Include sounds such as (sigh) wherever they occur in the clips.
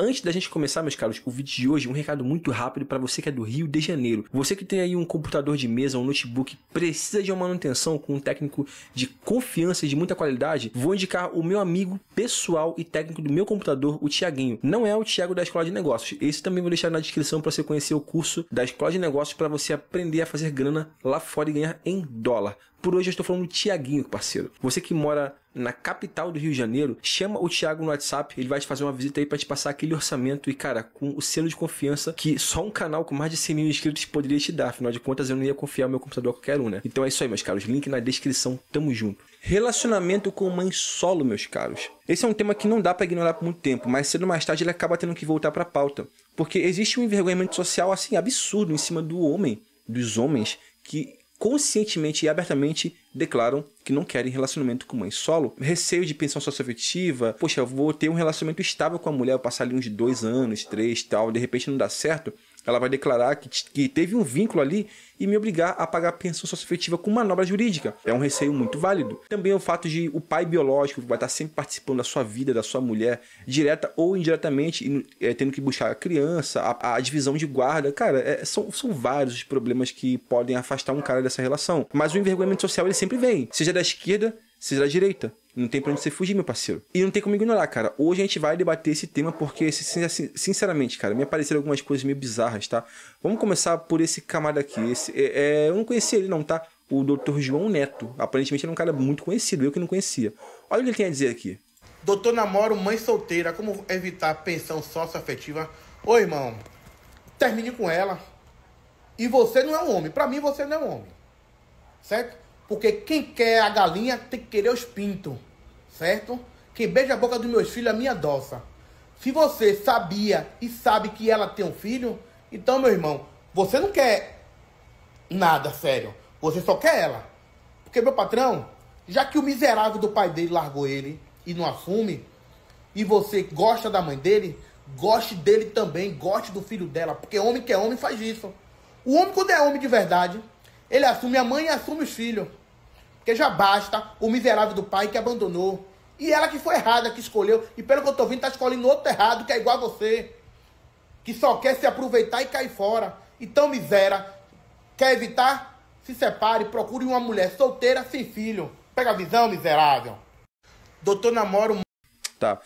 Antes da gente começar, meus caros, o vídeo de hoje, é um recado muito rápido para você que é do Rio de Janeiro. Você que tem aí um computador de mesa, um notebook, precisa de uma manutenção com um técnico de confiança e de muita qualidade, vou indicar o meu amigo pessoal e técnico do meu computador, o Tiaguinho. Não é o Tiago da Escola de Negócios. Esse também vou deixar na descrição para você conhecer o curso da Escola de Negócios para você aprender a fazer grana lá fora e ganhar em dólar. Por hoje eu estou falando do Tiaguinho, parceiro. Você que mora na capital do Rio de Janeiro, chama o Thiago no WhatsApp, ele vai te fazer uma visita aí para te passar aquele orçamento e, cara, com o selo de confiança que só um canal com mais de 100 mil inscritos poderia te dar, afinal de contas eu não ia confiar o meu computador a qualquer um, né? Então é isso aí, meus caros, link na descrição, tamo junto. Relacionamento com mãe solo, meus caros. Esse é um tema que não dá para ignorar por muito tempo, mas cedo ou mais tarde ele acaba tendo que voltar para a pauta, porque existe um envergonhamento social, assim, absurdo em cima do homem, dos homens, que conscientemente e abertamente declaram que não querem relacionamento com mãe solo. Receio de pensão socioafetiva, poxa, eu vou ter um relacionamento estável com a mulher, eu passar ali uns dois anos, três tal, de repente não dá certo. Ela vai declarar que, que teve um vínculo ali e me obrigar a pagar pensão socioafetiva com manobra jurídica. É um receio muito válido. Também o fato de o pai biológico vai estar sempre participando da sua vida, da sua mulher, direta ou indiretamente, é, tendo que buscar a criança, a, a divisão de guarda. Cara, é, são, são vários os problemas que podem afastar um cara dessa relação. Mas o envergonhamento social ele sempre vem, seja da esquerda, seja da direita. Não tem pra onde você fugir, meu parceiro. E não tem como ignorar, cara. Hoje a gente vai debater esse tema porque, sinceramente, cara, me apareceram algumas coisas meio bizarras, tá? Vamos começar por esse camarada aqui. Esse, é, é, eu não conhecia ele, não, tá? O Dr. João Neto. Aparentemente ele é um cara muito conhecido, eu que não conhecia. Olha o que ele tem a dizer aqui. Doutor Namoro, mãe solteira, como evitar pensão sócio-afetiva? Ô irmão, termine com ela. E você não é um homem. Para mim, você não é um homem. Certo? Porque quem quer a galinha tem que querer os pintos certo? Quem beija a boca dos meus filhos é minha doça. Se você sabia e sabe que ela tem um filho, então, meu irmão, você não quer nada sério. Você só quer ela. Porque, meu patrão, já que o miserável do pai dele largou ele e não assume, e você gosta da mãe dele, goste dele também, goste do filho dela. Porque homem que é homem faz isso. O homem, quando é homem de verdade, ele assume a mãe e assume os filhos. Porque já basta o miserável do pai que abandonou e ela que foi errada, que escolheu. E pelo que eu tô vendo, tá escolhendo outro errado, que é igual a você. Que só quer se aproveitar e cair fora. Então, miséria. Quer evitar? Se separe, procure uma mulher solteira, sem filho. Pega a visão, miserável. Doutor Namoro. Tá.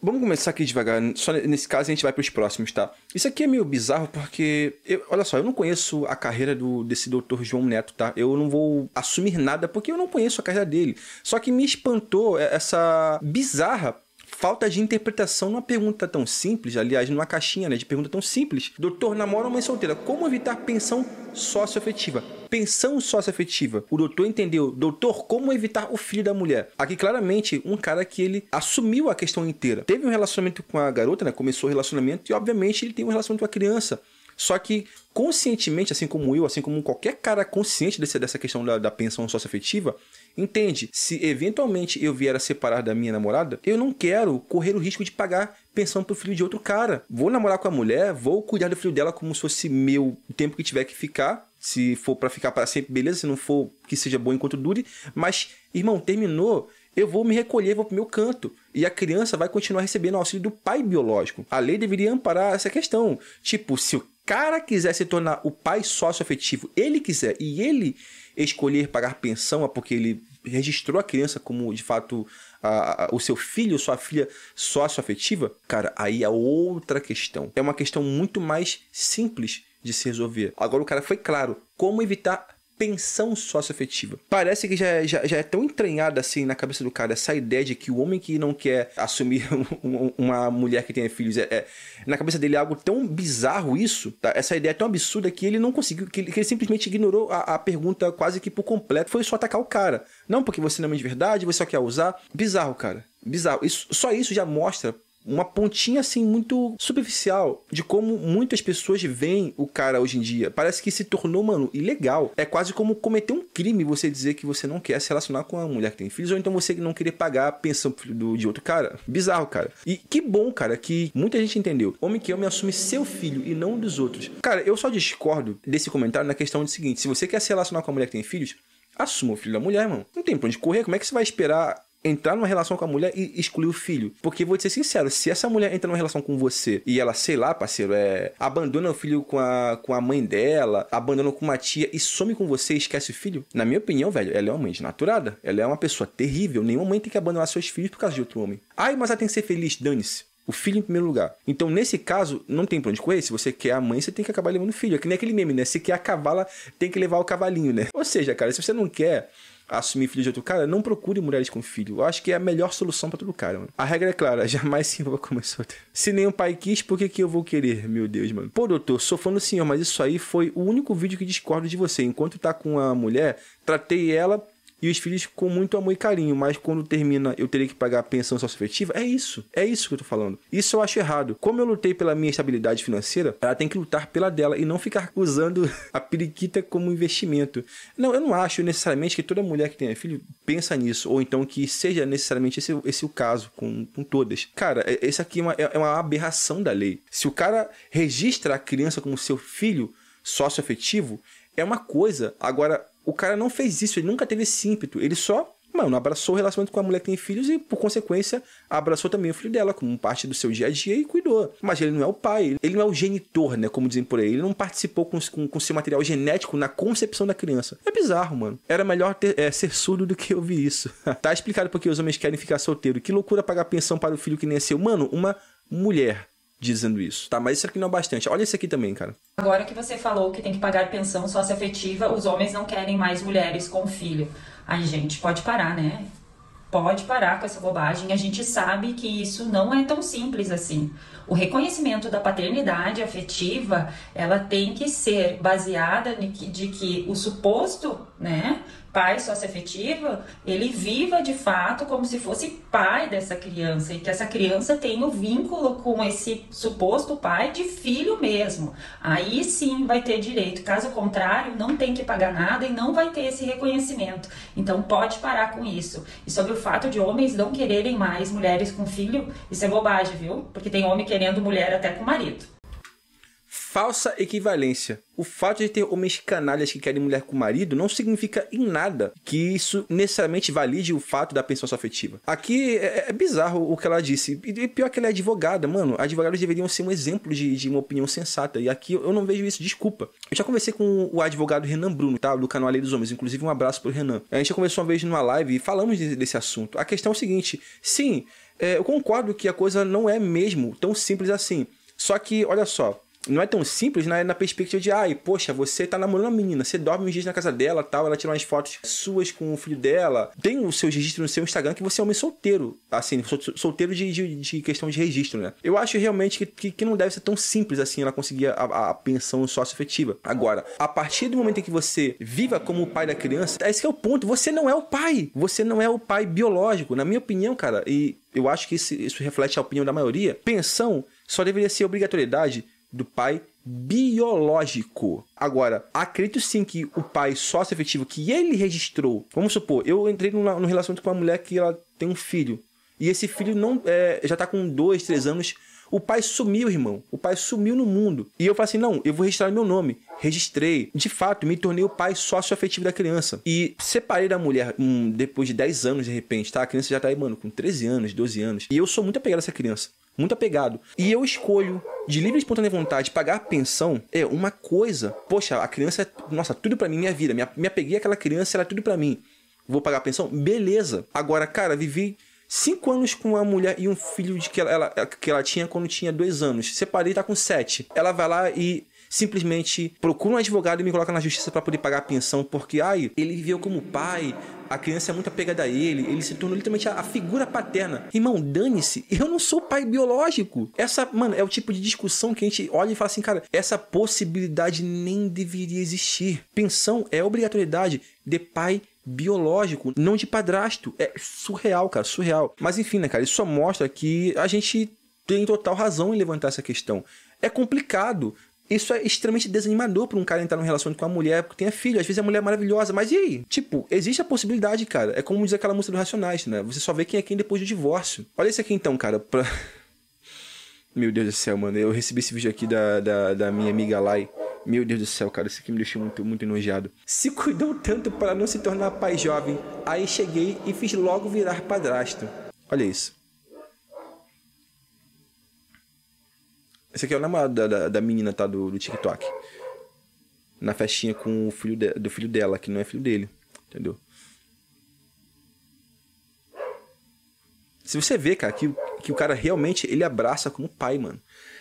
Vamos começar aqui devagar. Só nesse caso a gente vai para os próximos, tá? Isso aqui é meio bizarro porque, eu, olha só, eu não conheço a carreira do, desse doutor João Neto, tá? Eu não vou assumir nada porque eu não conheço a carreira dele. Só que me espantou essa bizarra falta de interpretação numa pergunta tão simples, aliás, numa caixinha né, de pergunta tão simples. Doutor, namora uma solteira. Como evitar pensão socioafetiva? Pensão socioafetiva. O doutor entendeu. Doutor, como evitar o filho da mulher? Aqui, claramente, um cara que ele assumiu a questão inteira. Teve um relacionamento com a garota, né? Começou o relacionamento e, obviamente, ele tem um relacionamento com a criança. Só que conscientemente, assim como eu, assim como qualquer cara consciente desse, dessa questão da, da pensão socioafetiva, Entende? Se eventualmente eu vier a separar da minha namorada, eu não quero correr o risco de pagar pensão pro filho de outro cara. Vou namorar com a mulher, vou cuidar do filho dela como se fosse meu o tempo que tiver que ficar. Se for para ficar para sempre, beleza. Se não for, que seja bom enquanto dure. Mas, irmão, terminou eu vou me recolher, vou pro meu canto. E a criança vai continuar recebendo o auxílio do pai biológico. A lei deveria amparar essa questão. Tipo, se o cara quiser se tornar o pai sócio afetivo, ele quiser, e ele escolher pagar pensão é porque ele registrou a criança como de fato a, a, o seu filho, sua filha sócio-afetiva, cara, aí é outra questão. É uma questão muito mais simples de se resolver. Agora o cara foi claro. Como evitar pensão socioafetiva. Parece que já, já, já, é tão entranhada assim na cabeça do cara essa ideia de que o homem que não quer assumir (laughs) um, uma mulher que tenha filhos é, é, na cabeça dele é algo tão bizarro isso, tá? Essa ideia é tão absurda que ele não conseguiu, que ele, que ele simplesmente ignorou a, a, pergunta quase que por completo. Foi só atacar o cara. Não porque você não é de verdade, você só quer usar. Bizarro, cara. Bizarro. Isso, só isso já mostra uma pontinha assim muito superficial de como muitas pessoas veem o cara hoje em dia. Parece que se tornou, mano, ilegal. É quase como cometer um crime você dizer que você não quer se relacionar com uma mulher que tem filhos ou então você não querer pagar a pensão do, de outro cara. Bizarro, cara. E que bom, cara, que muita gente entendeu. Homem que homem assume seu filho e não dos outros. Cara, eu só discordo desse comentário na questão do seguinte: se você quer se relacionar com a mulher que tem filhos, assuma o filho da mulher, mano. Não tem pra onde correr. Como é que você vai esperar entrar numa relação com a mulher e excluir o filho. Porque vou te ser sincero, se essa mulher entra numa relação com você e ela, sei lá, parceiro, é, abandona o filho com a, com a mãe dela, abandona com uma tia e some com você e esquece o filho, na minha opinião, velho, ela é uma mãe desnaturada. Ela é uma pessoa terrível. Nenhuma mãe tem que abandonar seus filhos por causa de outro homem. Ai, mas ela tem que ser feliz, dane-se. O filho em primeiro lugar. Então, nesse caso, não tem pra onde correr. Se você quer a mãe, você tem que acabar levando o filho. É que nem aquele meme, né? Se quer a cavala, tem que levar o cavalinho, né? Ou seja, cara, se você não quer assumir filho de outro cara, não procure mulheres com filho. Eu acho que é a melhor solução para todo cara, mano. A regra é clara, (laughs) jamais se envolva com uma solteira. Se nenhum pai quis, por que, que eu vou querer? Meu Deus, mano. Pô, doutor, sou fã do senhor, mas isso aí foi o único vídeo que discordo de você. Enquanto tá com a mulher, tratei ela e os filhos com muito amor e carinho, mas quando termina eu teria que pagar a pensão socioafetiva? É isso. É isso que eu tô falando. Isso eu acho errado. Como eu lutei pela minha estabilidade financeira, ela tem que lutar pela dela e não ficar (laughs) usando a periquita como investimento. Não, eu não acho necessariamente que toda mulher que tenha filho pensa nisso, ou então que seja necessariamente esse, esse o caso com, com todas. Cara, é, esse aqui é uma, é, é uma aberração da lei. Se o cara registra a criança como seu filho sócio afetivo, é uma coisa. Agora, o cara não fez isso, ele nunca teve esse ímpeto. Ele só, mano, abraçou o relacionamento com a mulher que tem filhos e, por consequência, abraçou também o filho dela como parte do seu dia a dia e cuidou. Mas ele não é o pai, ele não é o genitor, né? Como dizem por aí. Ele não participou com, com, com seu material genético na concepção da criança. É bizarro, mano. Era melhor ter, é, ser surdo do que ouvir isso. (laughs) tá explicado porque os homens querem ficar solteiro. Que loucura pagar pensão para o filho que nem é seu. Mano, uma mulher dizendo isso. Tá, mas isso aqui não é bastante. Olha isso aqui também, cara. Agora que você falou que tem que pagar pensão afetiva, os homens não querem mais mulheres com filho. Ai, gente, pode parar, né? Pode parar com essa bobagem. A gente sabe que isso não é tão simples assim. O reconhecimento da paternidade afetiva, ela tem que ser baseada de que o suposto, né, pai socioafetivo, ele viva de fato como se fosse pai dessa criança e que essa criança tenha o um vínculo com esse suposto pai de filho mesmo. Aí sim vai ter direito, caso contrário, não tem que pagar nada e não vai ter esse reconhecimento. Então pode parar com isso. E sobre o fato de homens não quererem mais mulheres com filho, isso é bobagem, viu? Porque tem homem querendo mulher até com marido falsa equivalência. O fato de ter homens canalhas que querem mulher com marido não significa em nada que isso necessariamente valide o fato da pensão afetiva. Aqui é, é, é bizarro o que ela disse. E pior que ela é advogada, mano. Advogados deveriam ser um exemplo de, de uma opinião sensata. E aqui eu não vejo isso, desculpa. Eu já conversei com o advogado Renan Bruno, tá? Do canal A Lei dos Homens. Inclusive, um abraço pro Renan. A gente já conversou uma vez numa live e falamos desse assunto. A questão é o seguinte: sim, é, eu concordo que a coisa não é mesmo tão simples assim. Só que, olha só, não é tão simples na, né, na perspectiva de, ai, poxa, você tá namorando uma menina, você dorme uns dias na casa dela tal, ela tira umas fotos suas com o filho dela, tem os seus registros no seu Instagram que você é homem solteiro, assim, solteiro de, de, de, questão de registro, né? Eu acho realmente que, que, que, não deve ser tão simples assim ela conseguir a, a pensão sócio efetiva Agora, a partir do momento em que você viva como o pai da criança, esse é o ponto, você não é o pai, você não é o pai biológico, na minha opinião, cara, e eu acho que isso, isso reflete a opinião da maioria, pensão só deveria ser obrigatoriedade do pai biológico. Agora, acredito sim que o pai sócio efetivo que ele registrou, vamos supor, eu entrei num, relacionamento com uma mulher que ela tem um filho, e esse filho não é, já tá com dois, três anos. O pai sumiu, irmão. O pai sumiu no mundo. E eu falei assim: não, eu vou registrar meu nome. Registrei. De fato, me tornei o pai sócio afetivo da criança. E separei da mulher hum, depois de 10 anos, de repente, tá? A criança já tá aí, mano, com 13 anos, 12 anos. E eu sou muito apegado a essa criança muito apegado. E eu escolho, de livre e espontânea vontade, pagar a pensão é uma coisa. Poxa, a criança, é, nossa, tudo para mim, minha vida. Me, me apeguei àquela criança, ela é tudo para mim. Vou pagar a pensão? Beleza. Agora, cara, vivi cinco anos com uma mulher e um filho de que ela, ela que ela tinha quando tinha dois anos. Separei, tá com sete. Ela vai lá e simplesmente procura um advogado e me coloca na justiça para poder pagar a pensão, porque ai, ele viveu como pai, a criança é muito apegada a ele, ele se tornou literalmente a, figura paterna. Irmão, dane-se, eu não sou pai biológico. Essa, mano, é o tipo de discussão que a gente olha e fala assim, cara, essa possibilidade nem deveria existir. Pensão é obrigatoriedade de pai biológico, não de padrasto. É surreal, cara, surreal. Mas enfim, né, cara, isso só mostra que a gente tem total razão em levantar essa questão. É complicado, isso é extremamente desanimador para um cara entrar num relacionamento com uma mulher porque tem filho. Às vezes a mulher é maravilhosa, mas e aí? Tipo, existe a possibilidade, cara. É como diz aquela música dos Racionais, né? Você só vê quem é quem depois do divórcio. Olha isso aqui então, cara. Pra... (laughs) Meu Deus do céu, mano. Eu recebi esse vídeo aqui da, da, da minha amiga Lai. Meu Deus do céu, cara, isso aqui me deixou muito, muito enojado. Se cuidou tanto para não se tornar pai jovem, aí cheguei e fiz logo virar padrasto. Olha isso. Esse aqui é o namorado da, da, da menina, tá? Do, do TikTok. Na festinha com o filho de, do filho dela, que não é filho dele. Entendeu? Se você vê, cara, que, que o cara realmente ele abraça como pai, mano.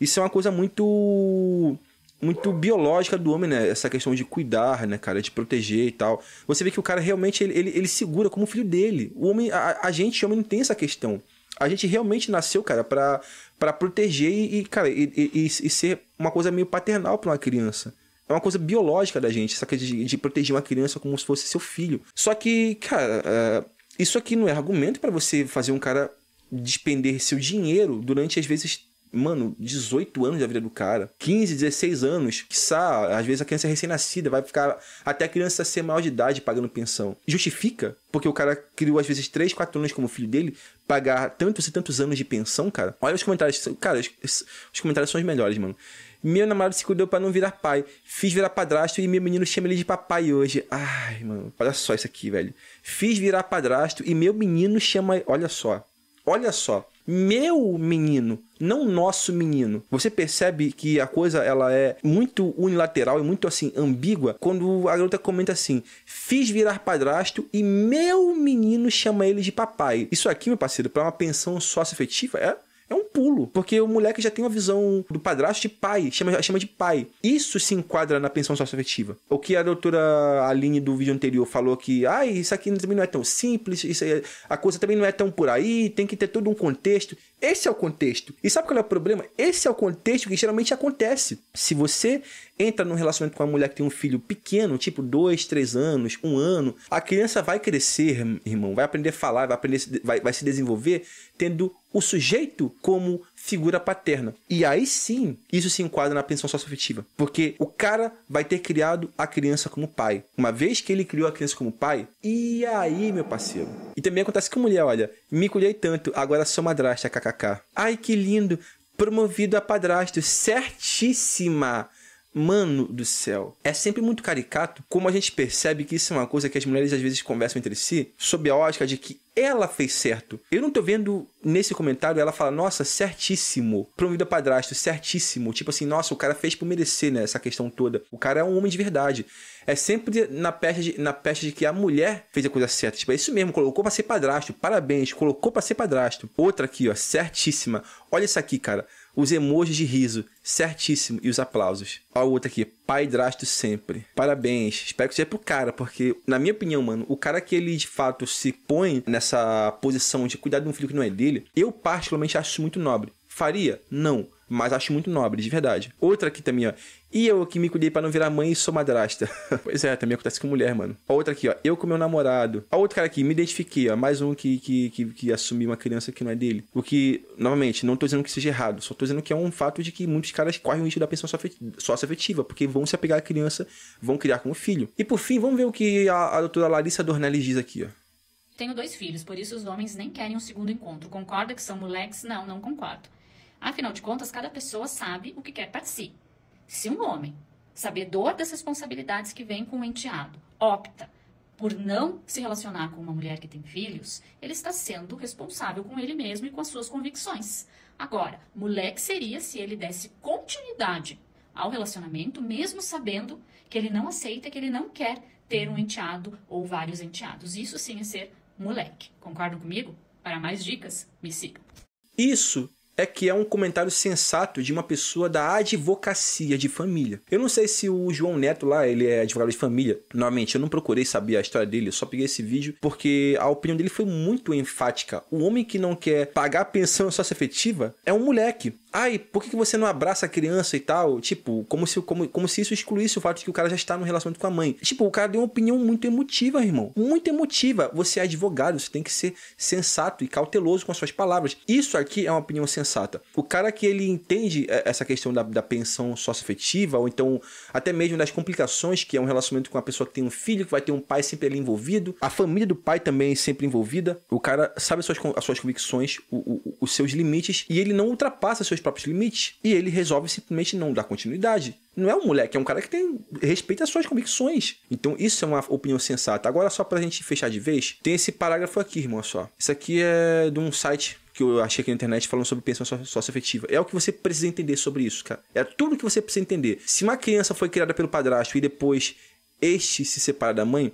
Isso é uma coisa muito muito biológica do homem, né? Essa questão de cuidar, né, cara? De proteger e tal. Você vê que o cara realmente ele, ele, ele segura como filho dele. O homem, a, a gente, o homem, não tem essa questão a gente realmente nasceu, cara, pra, pra proteger e, cara, e, e, e ser uma coisa meio paternal para uma criança. É uma coisa biológica da gente, saca? De, de, proteger uma criança como se fosse seu filho. Só que, cara, uh, isso aqui não é argumento para você fazer um cara despender seu dinheiro durante, às vezes, mano, 18 anos da vida do cara, 15, 16 anos, quiçá, às vezes a criança é recém-nascida, vai ficar até a criança ser maior de idade pagando pensão. Justifica? Porque o cara criou às vezes 3, 4 anos como filho dele, pagar tantos e tantos anos de pensão, cara. Olha os comentários, cara, os, os comentários são os melhores, mano. Meu namorado se cuidou para não virar pai. Fiz virar padrasto e meu menino chama ele de papai hoje. Ai, mano, olha só isso aqui, velho. Fiz virar padrasto e meu menino chama. Olha só. Olha só meu menino, não nosso menino. Você percebe que a coisa ela é muito unilateral e muito assim ambígua quando a garota comenta assim: "Fiz virar padrasto e meu menino chama ele de papai". Isso aqui, meu parceiro, para uma pensão sócio efetiva é é um pulo. Porque o moleque já tem uma visão do padrasto de pai, chama, chama de pai. Isso se enquadra na pensão socioafetiva. O que a doutora Aline do vídeo anterior falou que, ah, isso aqui também não é tão simples, isso aí, a coisa também não é tão por aí, tem que ter todo um contexto. Esse é o contexto. E sabe qual é o problema? Esse é o contexto que geralmente acontece. Se você entra num relacionamento com uma mulher que tem um filho pequeno, tipo dois, três anos, um ano, a criança vai crescer, irmão, vai aprender a falar, vai aprender, vai, vai se desenvolver tendo o sujeito como figura paterna. E aí sim, isso se enquadra na pensão socioafetiva, porque o cara vai ter criado a criança como pai. Uma vez que ele criou a criança como pai, e aí, meu parceiro? E também acontece com mulher, olha, me colhei tanto, agora sou madrasta, kkk. Ai, que lindo, promovido a padrasto, certíssima. Mano do céu. É sempre muito caricato como a gente percebe que isso é uma coisa que as mulheres às vezes conversam entre si sob a ótica de que ela fez certo. Eu não tô vendo nesse comentário ela fala, nossa, certíssimo. a padrasto, certíssimo. Tipo assim, nossa, o cara fez por merecer, né? Essa questão toda. O cara é um homem de verdade. É sempre na peste de, na pecha de que a mulher fez a coisa certa. Tipo, é isso mesmo, colocou pra ser padrasto. Parabéns, colocou pra ser padrasto. Outra aqui, ó, certíssima. Olha isso aqui, cara os emojis de riso, certíssimo, e os aplausos. Olha o outro aqui, pai drasto sempre. Parabéns. Espero que seja pro cara, porque, na minha opinião, mano, o cara que ele de fato se põe nessa posição de cuidar de um filho que não é dele, eu particularmente acho muito nobre. Faria? Não. Mas acho muito nobre, de verdade. Outra aqui também, ó. E eu que me cuidei para não virar mãe e sou madrasta. (laughs) pois é, também acontece com mulher, mano. outra aqui, ó. Eu com meu namorado. A outro cara aqui, me identifiquei, ó. Mais um que, que, que, que assumiu uma criança que não é dele. O que, novamente, não tô dizendo que seja errado. Só tô dizendo que é um fato de que muitos caras correm o risco da pensão sócio-afetiva. Porque vão se apegar à criança, vão criar como filho. E por fim, vamos ver o que a, a doutora Larissa Dornelles diz aqui, ó. Tenho dois filhos, por isso os homens nem querem um segundo encontro. Concorda que são moleques? Não, não concordo. Afinal de contas, cada pessoa sabe o que quer para si. Se um homem, sabedor das responsabilidades que vem com o enteado, opta por não se relacionar com uma mulher que tem filhos, ele está sendo responsável com ele mesmo e com as suas convicções. Agora, moleque seria se ele desse continuidade ao relacionamento, mesmo sabendo que ele não aceita, que ele não quer ter um enteado ou vários enteados. Isso sim é ser moleque. Concordam comigo? Para mais dicas, me sigam. Isso é que é um comentário sensato de uma pessoa da advocacia de família. Eu não sei se o João Neto lá, ele é advogado de família. Novamente, eu não procurei saber a história dele, eu só peguei esse vídeo porque a opinião dele foi muito enfática. O homem que não quer pagar pensão sócio-efetiva é um moleque. Ai, por que, você não abraça a criança e tal? Tipo, como se, como, como se isso excluísse o fato de que o cara já está no relacionamento com a mãe. Tipo, o cara deu uma opinião muito emotiva, irmão. Muito emotiva. Você é advogado, você tem que ser sensato e cauteloso com as suas palavras. Isso aqui é uma opinião sensata. O cara que ele entende é, essa questão da, da pensão socioafetiva, ou então até mesmo das complicações que é um relacionamento com uma pessoa que tem um filho, que vai ter um pai sempre ali envolvido, a família do pai também sempre envolvida. O cara sabe as suas, as suas convicções, o, o, os seus limites, e ele não ultrapassa seus seus próprios limites e ele resolve simplesmente não dar continuidade. Não é um moleque, é um cara que tem respeita as suas convicções. Então isso é uma opinião sensata. Agora só pra gente fechar de vez, tem esse parágrafo aqui, irmão, só. Isso aqui é de um site que eu achei aqui na internet falando sobre pensão socioafetiva. É o que você precisa entender sobre isso, cara. É tudo que você precisa entender. Se uma criança foi criada pelo padrasto e depois este se separa da mãe,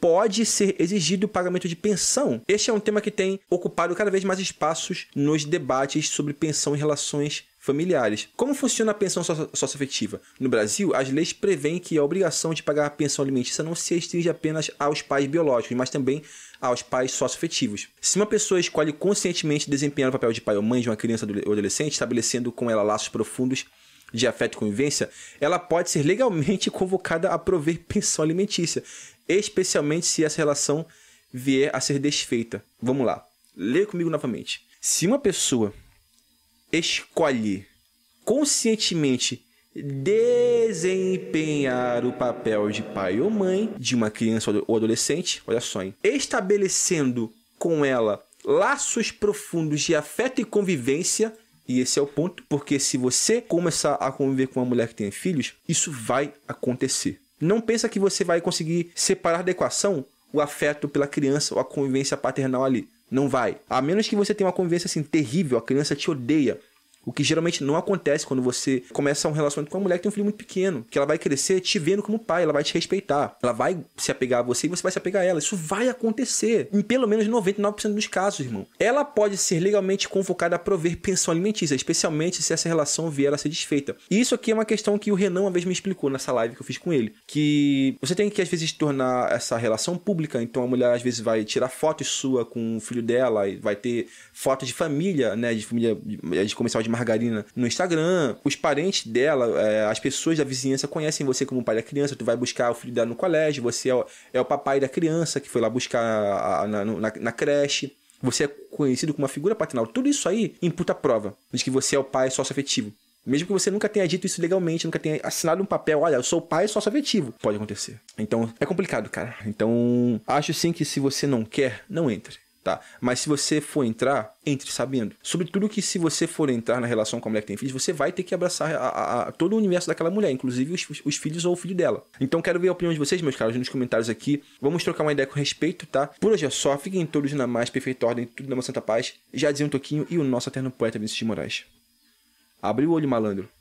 pode ser exigido o pagamento de pensão. Este é um tema que tem ocupado cada vez mais espaços nos debates sobre pensão e relações familiares. Como funciona a pensão socioafetiva? No Brasil, as leis prevêem que a obrigação de pagar a pensão alimentícia não se restringe apenas aos pais biológicos, mas também aos pais socioafetivos. Se uma pessoa escolhe conscientemente desempenhar o papel de pai ou mãe de uma criança ou adolescente, estabelecendo com ela laços profundos de afeto e convivência, ela pode ser legalmente (laughs) convocada a prover pensão alimentícia especialmente se essa relação vier a ser desfeita. Vamos lá, lê comigo novamente. Se uma pessoa escolhe conscientemente desempenhar o papel de pai ou mãe de uma criança ou adolescente, olha só, hein? estabelecendo com ela laços profundos de afeto e convivência. E esse é o ponto, porque se você começar a conviver com uma mulher que tem filhos, isso vai acontecer. Não pensa que você vai conseguir separar da equação o afeto pela criança ou a convivência paternal ali. Não vai. A menos que você tenha uma convivência assim terrível, a criança te odeia, o que geralmente não acontece quando você começa um relacionamento com uma mulher que tem um filho muito pequeno, que ela vai crescer te vendo como pai, ela vai te respeitar, ela vai se apegar a você e você vai se apegar a ela. Isso vai acontecer em pelo menos 99% dos casos, irmão. Ela pode ser legalmente convocada a prover pensão alimentícia, especialmente se essa relação vier a ser desfeita. E isso aqui é uma questão que o Renan uma vez me explicou nessa live que eu fiz com ele, que você tem que às vezes tornar essa relação pública, então a mulher às vezes vai tirar fotos sua com o filho dela, e vai ter fotos de família, né, de família de comercial de Margarina no Instagram, os parentes dela, é, as pessoas da vizinhança conhecem você como pai da criança, tu vai buscar o filho dela no colégio, você é o, é o papai da criança que foi lá buscar a, a, na, na, na creche. Você é conhecido como uma figura paternal. Tudo isso aí imputa prova de que você é o pai sócio-afetivo. Mesmo que você nunca tenha dito isso legalmente, nunca tenha assinado um papel, olha, eu sou o pai sócio-afetivo. Pode acontecer. Então, é complicado, cara. Então, acho sim que se você não quer, não entre tá? Mas se você for entrar, entre sabendo. Sobretudo que se você for entrar na relação com a mulher que tem filhos, você vai ter que abraçar a, a, a todo o universo daquela mulher, inclusive os, os, filhos ou o filho dela. Então quero ver a opinião de vocês, meus caros, nos comentários aqui. Vamos trocar uma ideia com respeito, tá? Por hoje é só. Fiquem todos na mais perfeita ordem, tudo na santa paz. Já dizia um toquinho e o nosso eterno poeta Vinicius de Moraes. Abriu o olho, malandro.